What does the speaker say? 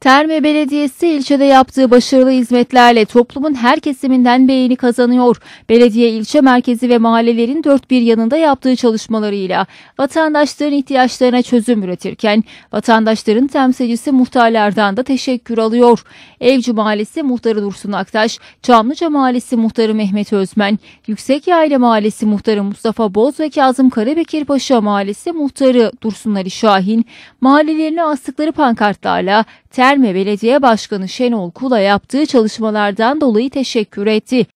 Terme Belediyesi ilçede yaptığı başarılı hizmetlerle toplumun her kesiminden beğeni kazanıyor. Belediye ilçe merkezi ve mahallelerin dört bir yanında yaptığı çalışmalarıyla vatandaşların ihtiyaçlarına çözüm üretirken vatandaşların temsilcisi muhtarlardan da teşekkür alıyor. Evci Mahallesi Muhtarı Dursun Aktaş, Çamlıca Mahallesi Muhtarı Mehmet Özmen, Yüksek Yayla Mahallesi Muhtarı Mustafa Boz ve Kazım Karabekir Paşa Mahallesi Muhtarı Dursun Ali Şahin mahallelerine astıkları pankartlarla Terme Belediye Başkanı Şenol Kula yaptığı çalışmalardan dolayı teşekkür etti.